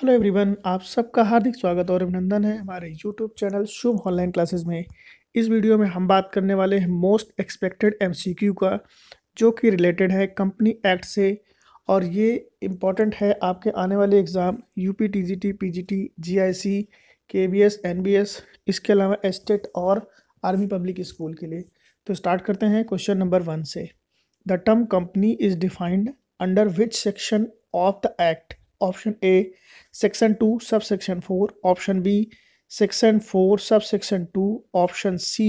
hello everyone आप सबका हार्दिक स्वागत और अभिनंदन है हमारे YouTube channel Shubh online classes में इस वीडियो में हम बात करने वाले हैं मोस्ट एक्सपेक्टेड एमसीक्यू का जो कि रिलेटेड है कंपनी एक्ट से और ये इम्पॉर्टेंट है आपके आने वाले exam U P T G T P G T G I C K B S N B S इसके अलावा एस्टेट e और आर्मी पब्लिक स्कूल के लिए तो स्टार्ट करते हैं क्वेश्चन नंबर वन से the term company is defined under which section of the act option A section two sub section four option B section four sub section two option C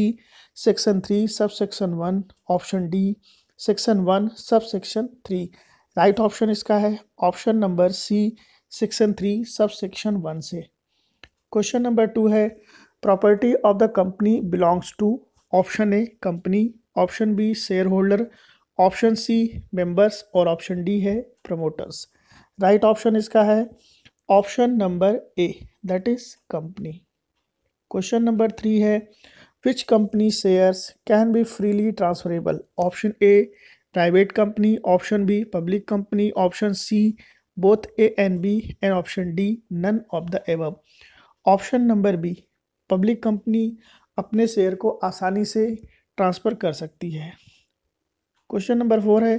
section three sub section one option D section one sub section three right option इसका है option number C section three sub section one से question number two है property of the company belongs to option A company option B share holder option C members और option D है promoters right right option इसका है option number A that is company question number three है which company shares can be freely transferable option A private company option B public company option C both A and B and option D none of the above option number B public company अपने share को आसानी से transfer कर सकती है question number four है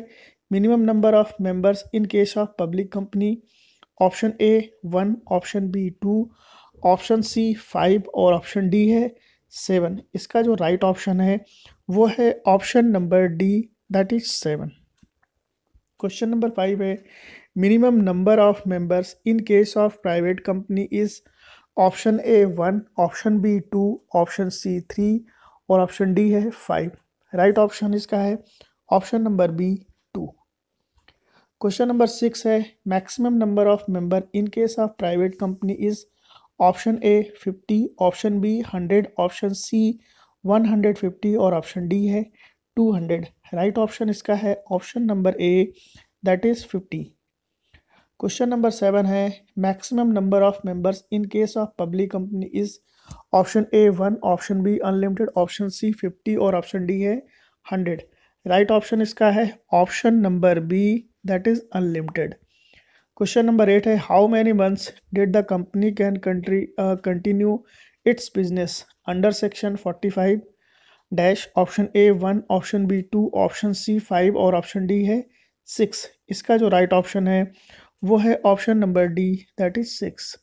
minimum number of members in case of public company option A one option B two option C five और option D है सेवन इसका जो राइट right ऑप्शन है वो है option number D that is seven question number five है minimum number of members in case of private company is option A one option B two option C three और option D है five right option इसका है option number B question number six है maximum number of member in case of private company is option A fifty option B hundred option C one hundred fifty और option D है two hundred right option इसका है option number A that is fifty question number seven है maximum number of members in case of public company is option A one option B unlimited option C fifty और option D है hundred right option इसका है option number B that is unlimited question number eight है how many months did the company can country continue its business under section forty five dash option A one option B two option C five और option D है six इसका जो right right option है वो है option number D that is six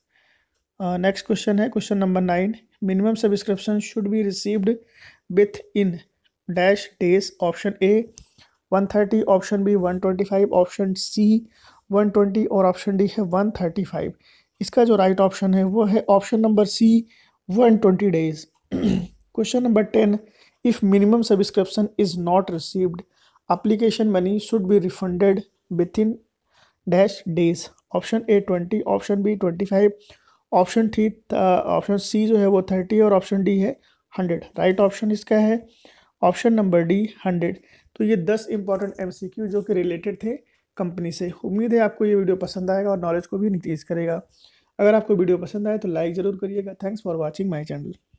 next question है question number nine minimum subscription should be received within dash days option A one thirty option B one twenty five option C one twenty और option D है one thirty five इसका जो right right option है वो है option number C one twenty days question number ten if minimum subscription is not received money should be refunded within dash days option A twenty option B twenty five option थी option C जो है वो thirty और option D है hundred right option इसका है option number D hundred तो ये दस इंपॉर्टेंट एम जो कि रिलेटेड थे कंपनी से उम्मीद है आपको ये वीडियो पसंद आएगा और नॉलेज को भी इंक्रीज़ करेगा अगर आपको वीडियो पसंद आए तो लाइक ज़रूर करिएगा thanks for watching my channel